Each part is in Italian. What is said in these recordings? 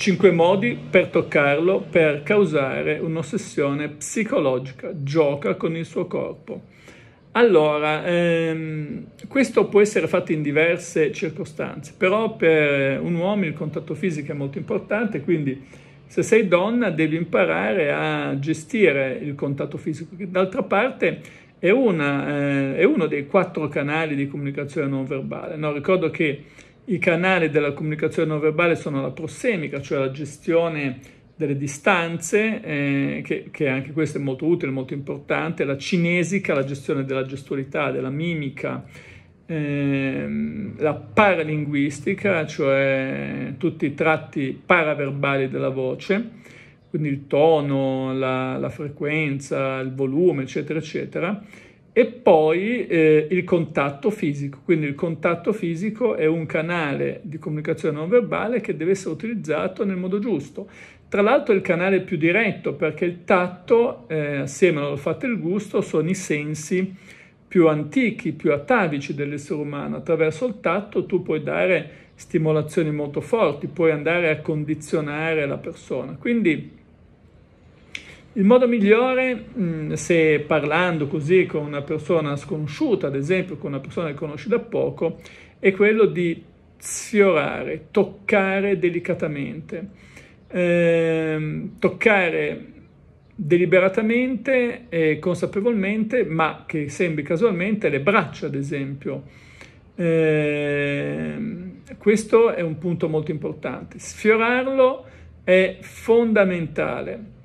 5 modi per toccarlo per causare un'ossessione psicologica. Gioca con il suo corpo. Allora, ehm, questo può essere fatto in diverse circostanze, però per un uomo il contatto fisico è molto importante, quindi se sei donna devi imparare a gestire il contatto fisico, che d'altra parte è, una, eh, è uno dei quattro canali di comunicazione non verbale. No, ricordo che i canali della comunicazione non verbale sono la prossemica, cioè la gestione delle distanze, eh, che, che, anche questo è molto utile, molto importante, la cinesica, la gestione della gestualità, della mimica, ehm, la paralinguistica, cioè tutti i tratti paraverbali della voce, quindi il tono, la, la frequenza, il volume, eccetera, eccetera e poi eh, il contatto fisico, quindi il contatto fisico è un canale di comunicazione non verbale che deve essere utilizzato nel modo giusto. Tra l'altro è il canale più diretto perché il tatto, eh, assieme al fatto il gusto, sono i sensi più antichi, più atavici dell'essere umano. Attraverso il tatto tu puoi dare stimolazioni molto forti, puoi andare a condizionare la persona. Quindi il modo migliore, mm, se parlando così con una persona sconosciuta, ad esempio con una persona che conosci da poco, è quello di sfiorare, toccare delicatamente, eh, toccare deliberatamente e consapevolmente, ma che sembri casualmente, le braccia, ad esempio. Eh, questo è un punto molto importante. Sfiorarlo è fondamentale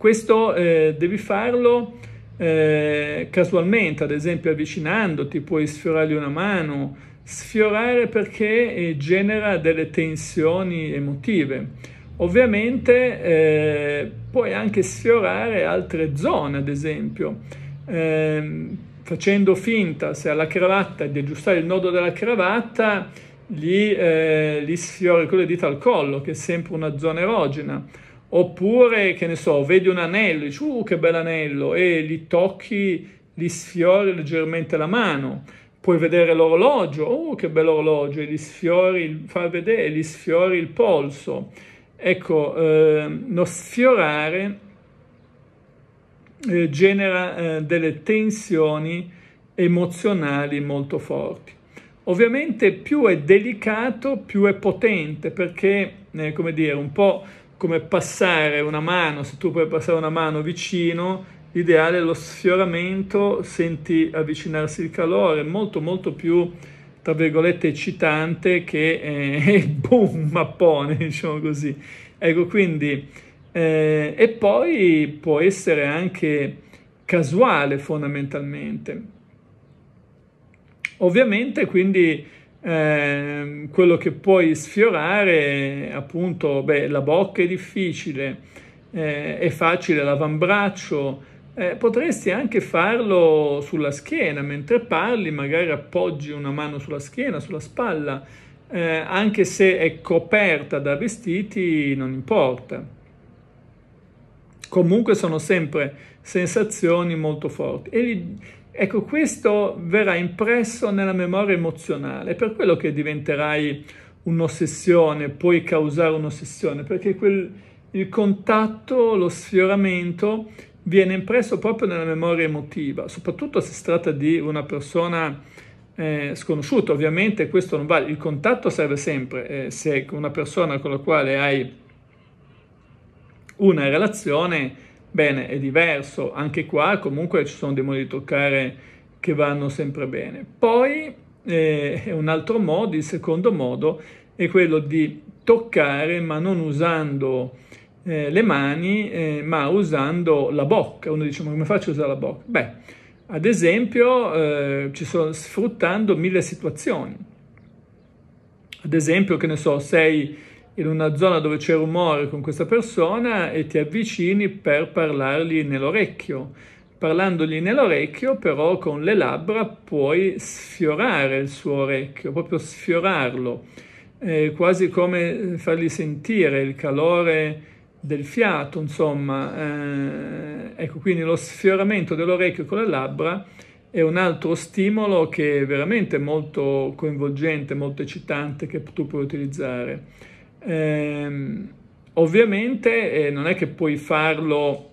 questo eh, devi farlo eh, casualmente, ad esempio avvicinandoti, puoi sfiorargli una mano, sfiorare perché eh, genera delle tensioni emotive. Ovviamente eh, puoi anche sfiorare altre zone, ad esempio, ehm, facendo finta, se alla cravatta, di aggiustare il nodo della cravatta, gli, eh, gli sfiori con le dita al collo, che è sempre una zona erogena Oppure, che ne so, vedi un anello, dici, uh, che bell'anello, e li tocchi, li sfiori leggermente la mano. Puoi vedere l'orologio, oh, che bell'orologio, e li sfiori, fa vedere, li sfiori il polso. Ecco, eh, lo sfiorare eh, genera eh, delle tensioni emozionali molto forti. Ovviamente più è delicato, più è potente, perché, eh, come dire, un po' come passare una mano, se tu puoi passare una mano vicino, l'ideale è lo sfioramento, senti avvicinarsi il calore, molto molto più tra virgolette eccitante che eh, boom mappone diciamo così ecco quindi eh, e poi può essere anche casuale fondamentalmente ovviamente quindi Ehm, quello che puoi sfiorare, appunto, beh, la bocca è difficile, eh, è facile l'avambraccio, eh, potresti anche farlo sulla schiena, mentre parli magari appoggi una mano sulla schiena, sulla spalla, eh, anche se è coperta da vestiti non importa. Comunque sono sempre sensazioni molto forti. E Ecco, questo verrà impresso nella memoria emozionale, per quello che diventerai un'ossessione, puoi causare un'ossessione, perché quel, il contatto, lo sfioramento viene impresso proprio nella memoria emotiva, soprattutto se si tratta di una persona eh, sconosciuta, ovviamente questo non vale, il contatto serve sempre, eh, se una persona con la quale hai una relazione Bene, è diverso, anche qua comunque ci sono dei modi di toccare che vanno sempre bene. Poi eh, un altro modo, il secondo modo, è quello di toccare ma non usando eh, le mani, eh, ma usando la bocca. Uno dice, ma come faccio a usare la bocca? Beh, ad esempio, eh, ci sono sfruttando mille situazioni. Ad esempio, che ne so, sei in una zona dove c'è rumore con questa persona e ti avvicini per parlargli nell'orecchio. Parlandogli nell'orecchio, però con le labbra puoi sfiorare il suo orecchio, proprio sfiorarlo, eh, quasi come eh, fargli sentire il calore del fiato, insomma. Eh, ecco, quindi lo sfioramento dell'orecchio con le labbra è un altro stimolo che è veramente molto coinvolgente, molto eccitante che tu puoi utilizzare. Eh, ovviamente eh, non è che puoi farlo,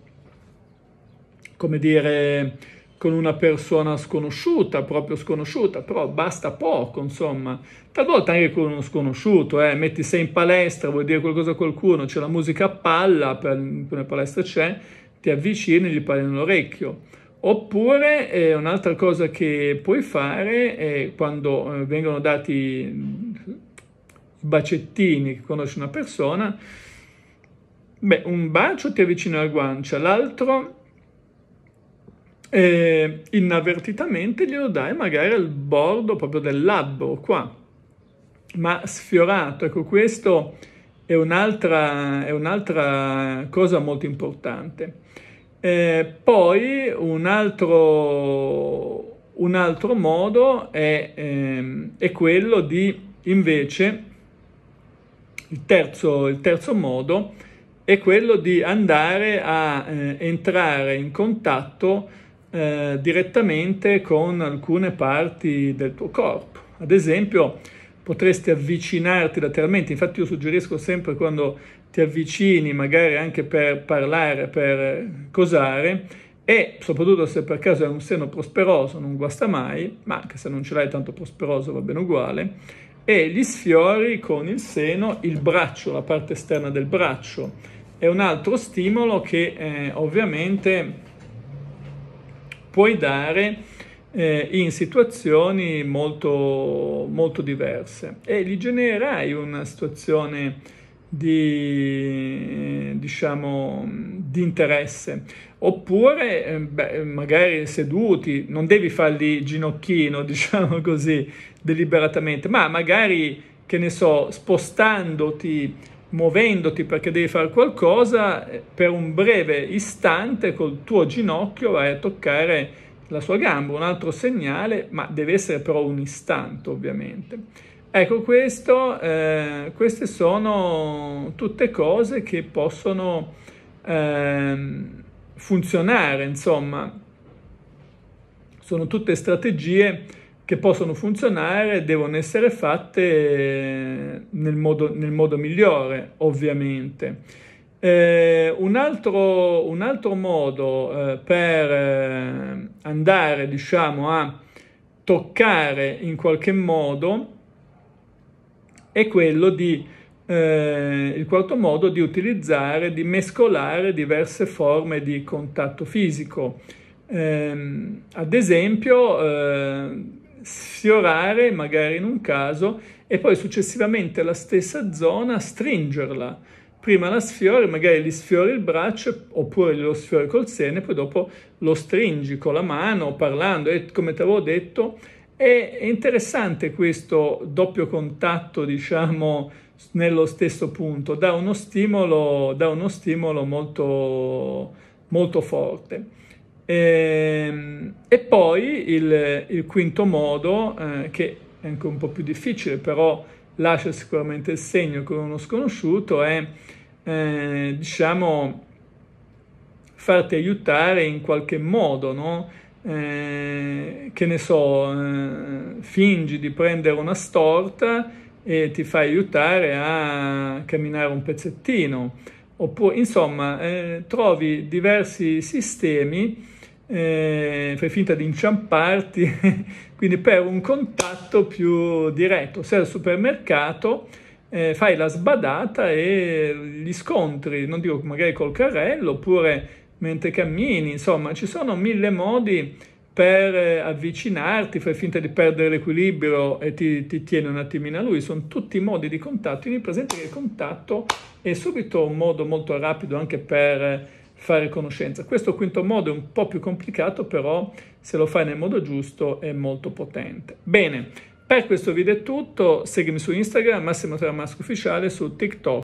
come dire, con una persona sconosciuta, proprio sconosciuta, però basta poco, insomma. Talvolta anche con uno sconosciuto, eh, metti sei in palestra, vuoi dire qualcosa a qualcuno, c'è la musica a palla, per, per palestra c'è, ti avvicini e gli parli nell'orecchio. Oppure eh, un'altra cosa che puoi fare è quando eh, vengono dati bacettini che conosce una persona, beh, un bacio ti avvicina la guancia, l'altro eh, inavvertitamente glielo dai magari al bordo proprio del labbro, qua, ma sfiorato. Ecco, questo è un'altra, è un'altra cosa molto importante. Eh, poi un altro, un altro modo è, ehm, è quello di invece il terzo, il terzo modo è quello di andare a eh, entrare in contatto eh, direttamente con alcune parti del tuo corpo. Ad esempio, potresti avvicinarti lateralmente. Infatti io suggerisco sempre quando ti avvicini, magari anche per parlare, per cosare, e soprattutto se per caso hai un seno prosperoso, non guasta mai, ma anche se non ce l'hai tanto prosperoso va bene uguale, e gli sfiori con il seno, il braccio, la parte esterna del braccio. È un altro stimolo che eh, ovviamente puoi dare eh, in situazioni molto, molto diverse e gli genererai una situazione di, diciamo, di interesse. Oppure, eh, beh, magari seduti, non devi farli ginocchino, diciamo così, deliberatamente, ma magari, che ne so, spostandoti, muovendoti perché devi fare qualcosa, eh, per un breve istante col tuo ginocchio vai a toccare la sua gamba, un altro segnale, ma deve essere però un istante, ovviamente. Ecco, questo, eh, queste sono tutte cose che possono eh, funzionare, insomma, sono tutte strategie che possono funzionare, e devono essere fatte nel modo, nel modo migliore, ovviamente. Eh, un, altro, un, altro, modo eh, per eh, andare, diciamo, a toccare in qualche modo è quello di, eh, il quarto modo, di utilizzare, di mescolare diverse forme di contatto fisico. Eh, ad esempio, eh, sfiorare magari in un caso e poi successivamente la stessa zona stringerla. Prima la sfiori, magari gli sfiori il braccio oppure lo sfiori col seno e poi dopo lo stringi con la mano parlando e come ti avevo detto è interessante questo doppio contatto, diciamo, nello stesso punto, dà uno stimolo, dà uno stimolo molto, molto forte. E, ehm, e poi il, il, quinto modo, eh, che è anche un po' più difficile, però lascia sicuramente il segno con uno sconosciuto, è eh, diciamo farti aiutare in qualche modo, no? Eh, che ne so, eh, fingi di prendere una storta e ti fai aiutare a camminare un pezzettino. Oppure, insomma, eh, trovi diversi sistemi, eh, fai finta di inciamparti, quindi per un contatto più diretto. Sei al supermercato, eh, fai la sbadata e gli scontri, non dico magari col carrello, oppure mentre cammini, insomma ci sono mille modi per eh, avvicinarti, fai finta di perdere l'equilibrio e ti, ti tiene un attimino a lui, sono tutti modi di contatto, Io presente che il contatto è subito un modo molto rapido anche per eh, fare conoscenza. Questo quinto modo è un po' più complicato, però se lo fai nel modo giusto è molto potente. Bene, per questo video è tutto, seguimi su Instagram, Massimo Tramasco Ufficiale, su TikTok.